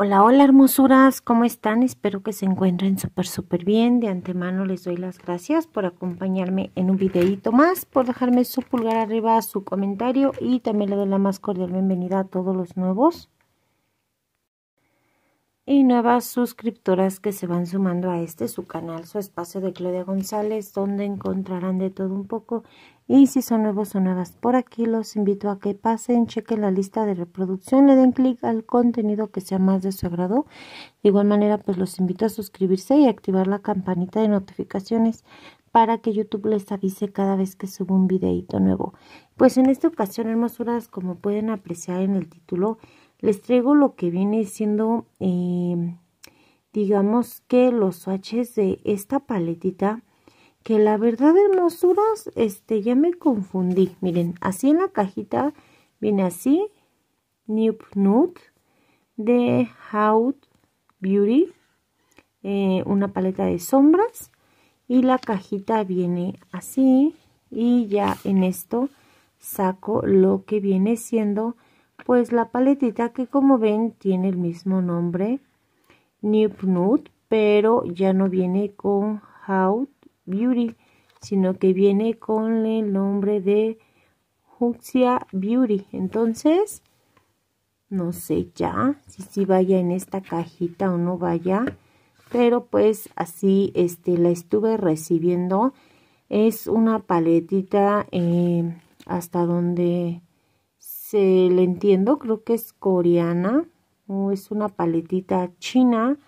Hola, hola hermosuras, ¿cómo están? Espero que se encuentren súper, súper bien. De antemano les doy las gracias por acompañarme en un videíto más, por dejarme su pulgar arriba, su comentario y también le doy la más cordial bienvenida a todos los nuevos y nuevas suscriptoras que se van sumando a este, su canal, su espacio de Claudia González, donde encontrarán de todo un poco. Y si son nuevos o nuevas por aquí, los invito a que pasen, chequen la lista de reproducción, le den clic al contenido que sea más de su agrado. De igual manera, pues los invito a suscribirse y activar la campanita de notificaciones para que YouTube les avise cada vez que subo un videito nuevo. Pues en esta ocasión, hermosuras, como pueden apreciar en el título, les traigo lo que viene siendo, em, digamos que los swatches de esta paletita. Que la verdad, hermosuras, este, ya me confundí. Miren, así en la cajita viene así. Nude Nude de Hout Beauty. Eh, una paleta de sombras. Y la cajita viene así. Y ya en esto saco lo que viene siendo pues la paletita que como ven tiene el mismo nombre, Nipnut, pero ya no viene con How Beauty, sino que viene con el nombre de Huxia Beauty. Entonces, no sé ya si vaya en esta cajita o no vaya, pero pues así este, la estuve recibiendo. Es una paletita eh, hasta donde se le entiendo, creo que es coreana o es una paletita china.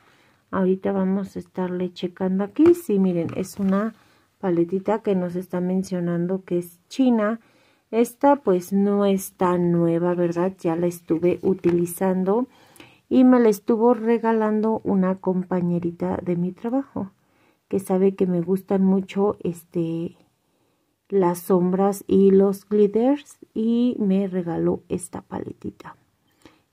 Ahorita vamos a estarle checando aquí. Sí, miren, es una paletita que nos está mencionando que es china. Esta pues no es tan nueva, ¿verdad? Ya la estuve utilizando y me la estuvo regalando una compañerita de mi trabajo que sabe que me gustan mucho este las sombras y los glitters y me regaló esta paletita.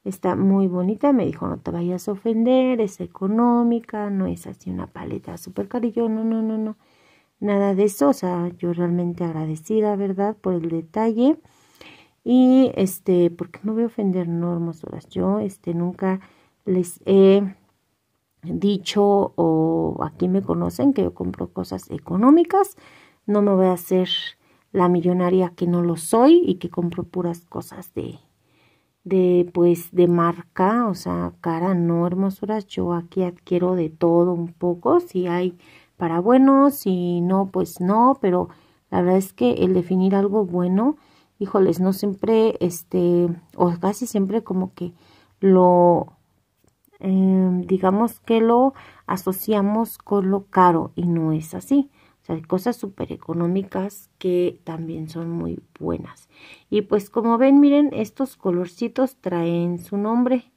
Está muy bonita, me dijo no te vayas a ofender, es económica, no es así una paleta súper cariño no, no, no, no. Nada de eso, o sea, yo realmente agradecida, ¿verdad? Por el detalle. Y este, porque no voy a ofender, no, hermosuras. Yo este nunca les he dicho o aquí me conocen que yo compro cosas económicas no me voy a hacer la millonaria que no lo soy y que compro puras cosas de, de pues de marca, o sea, cara, no hermosuras, yo aquí adquiero de todo un poco, si hay para bueno si no, pues no, pero la verdad es que el definir algo bueno, híjoles, no siempre, este, o casi siempre como que lo, em, digamos que lo asociamos con lo caro y no es así cosas súper económicas que también son muy buenas. Y pues como ven, miren, estos colorcitos traen su nombre.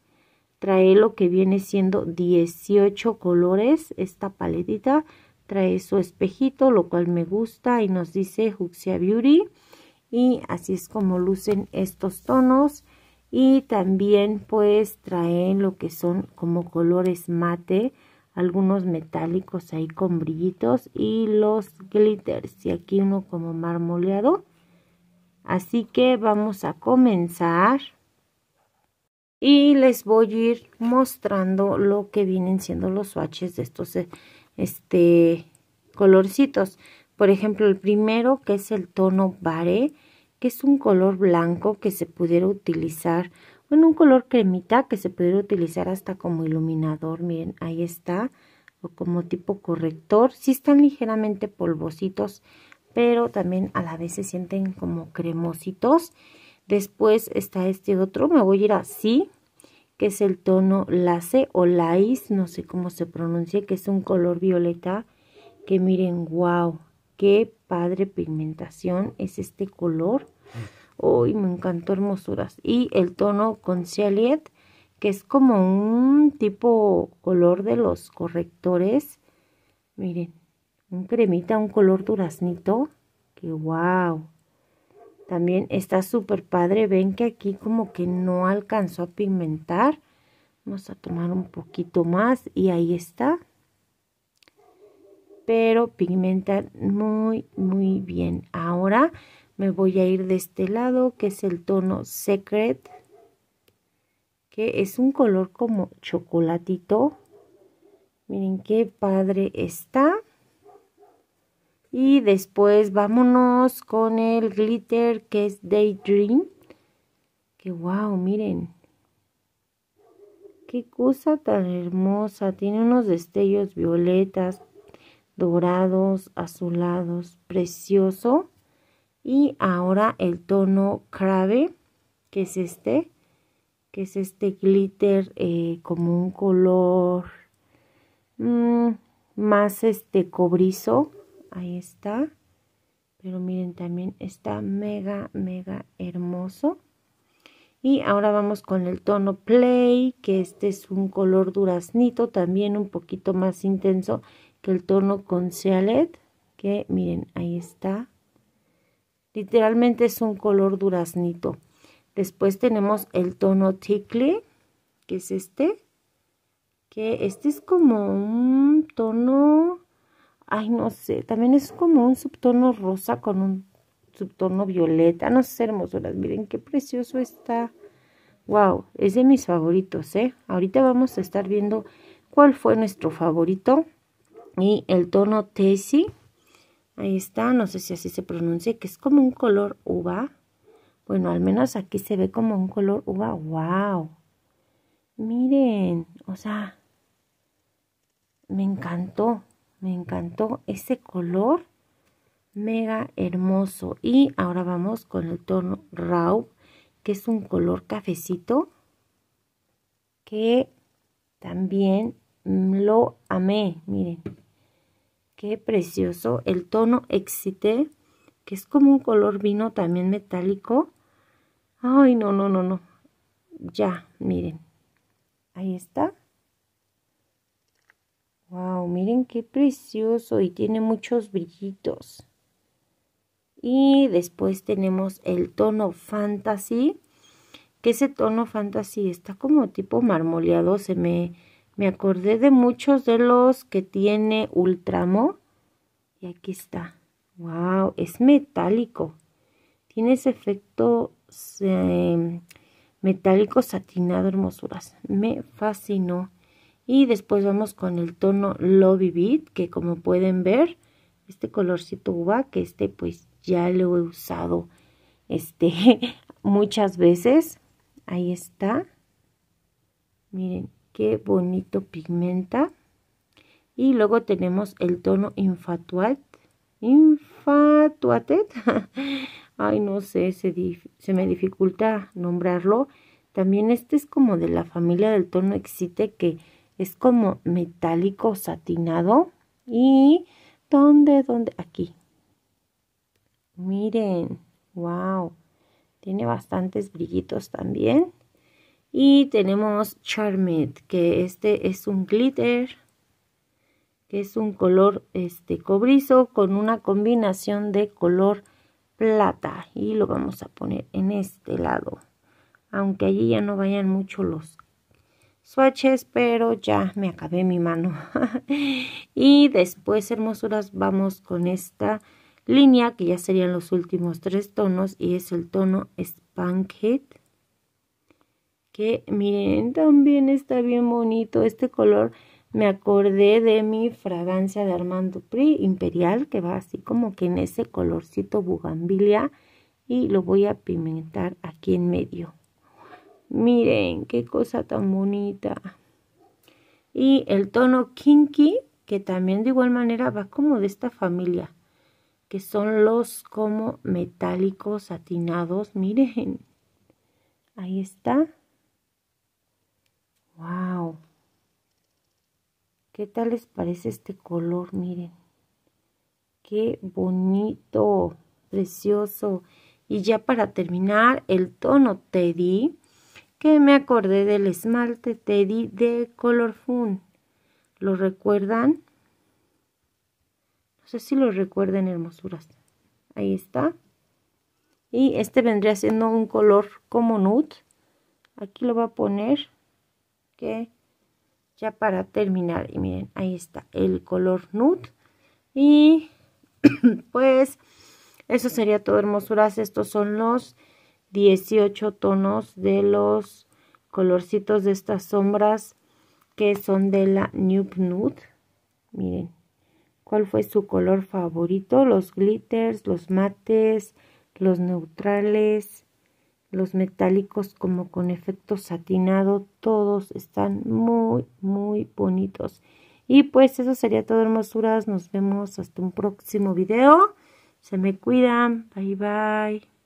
Trae lo que viene siendo 18 colores. Esta paletita trae su espejito, lo cual me gusta. Y nos dice Juxia Beauty. Y así es como lucen estos tonos. Y también pues traen lo que son como colores mate algunos metálicos ahí con brillitos y los glitters y aquí uno como marmoleado así que vamos a comenzar y les voy a ir mostrando lo que vienen siendo los swatches de estos eh, este colorcitos por ejemplo el primero que es el tono bare que es un color blanco que se pudiera utilizar en un color cremita que se puede utilizar hasta como iluminador. Miren, ahí está. O como tipo corrector. Sí están ligeramente polvositos, pero también a la vez se sienten como cremositos. Después está este otro. Me voy a ir así, que es el tono lace o lais. No sé cómo se pronuncia, que es un color violeta. Que miren, wow, qué padre pigmentación es este color. Uy, me encantó Hermosuras. Y el tono con que es como un tipo color de los correctores. Miren, un cremita, un color duraznito. Que wow. También está súper padre. Ven que aquí como que no alcanzó a pigmentar. Vamos a tomar un poquito más y ahí está. Pero pigmenta muy, muy bien. Ahora me voy a ir de este lado que es el tono Secret que es un color como chocolatito miren qué padre está y después vámonos con el glitter que es Daydream que wow miren qué cosa tan hermosa tiene unos destellos violetas dorados azulados precioso y ahora el tono Crave, que es este, que es este glitter eh, como un color mm, más este cobrizo. Ahí está. Pero miren, también está mega, mega hermoso. Y ahora vamos con el tono Play, que este es un color duraznito, también un poquito más intenso que el tono con que miren, ahí está. Literalmente es un color duraznito. Después tenemos el tono ticle que es este. Que este es como un tono, ay no sé, también es como un subtono rosa con un subtono violeta. No sé, hermosuras, miren qué precioso está. Wow, es de mis favoritos, ¿eh? Ahorita vamos a estar viendo cuál fue nuestro favorito. Y el tono Tessie Ahí está, no sé si así se pronuncia, que es como un color uva. Bueno, al menos aquí se ve como un color uva. ¡Wow! Miren, o sea, me encantó, me encantó ese color mega hermoso. Y ahora vamos con el tono raw, que es un color cafecito, que también lo amé, miren. Qué precioso. El tono Excité, que es como un color vino también metálico. Ay, no, no, no, no. Ya, miren. Ahí está. Wow, miren qué precioso y tiene muchos brillitos. Y después tenemos el tono Fantasy, que ese tono Fantasy está como tipo marmoleado, se me me acordé de muchos de los que tiene Ultramo. Y aquí está. ¡Wow! Es metálico. Tiene ese efecto em, metálico satinado, hermosuras. Me fascinó. Y después vamos con el tono Lobby vivid que como pueden ver, este colorcito uva, que este pues ya lo he usado este, muchas veces. Ahí está. Miren, qué bonito pigmenta. Y luego tenemos el tono infatuat. infatuate Ay, no sé, se, se, me dificulta nombrarlo. También este es como de la familia del tono excite que es como metálico satinado. Y ¿dónde? ¿Dónde? Aquí. Miren, wow. Tiene bastantes brillitos también. Y tenemos Charmed, que este es un glitter, que es un color este, cobrizo con una combinación de color plata. Y lo vamos a poner en este lado, aunque allí ya no vayan mucho los swatches, pero ya me acabé mi mano. y después, hermosuras, vamos con esta línea que ya serían los últimos tres tonos y es el tono Spankhead que miren, también está bien bonito este color. Me acordé de mi fragancia de Armand Dupri Imperial, que va así como que en ese colorcito bugambilia. Y lo voy a pimentar aquí en medio. Miren, qué cosa tan bonita. Y el tono kinky, que también de igual manera va como de esta familia. Que son los como metálicos satinados. Miren, ahí está. ¡Wow! ¿Qué tal les parece este color? Miren. ¡Qué bonito! Precioso. Y ya para terminar, el tono Teddy, que me acordé del esmalte Teddy de Color Fun. ¿Lo recuerdan? No sé si lo recuerden, hermosuras. Ahí está. Y este vendría siendo un color como nude. Aquí lo voy a poner que ya para terminar y miren ahí está el color nude y pues eso sería todo hermosuras estos son los 18 tonos de los colorcitos de estas sombras que son de la Nude Nude miren cuál fue su color favorito los glitters los mates los neutrales los metálicos como con efecto satinado, todos están muy, muy bonitos. Y pues eso sería todo, hermosuras. Nos vemos hasta un próximo video. Se me cuidan. Bye, bye.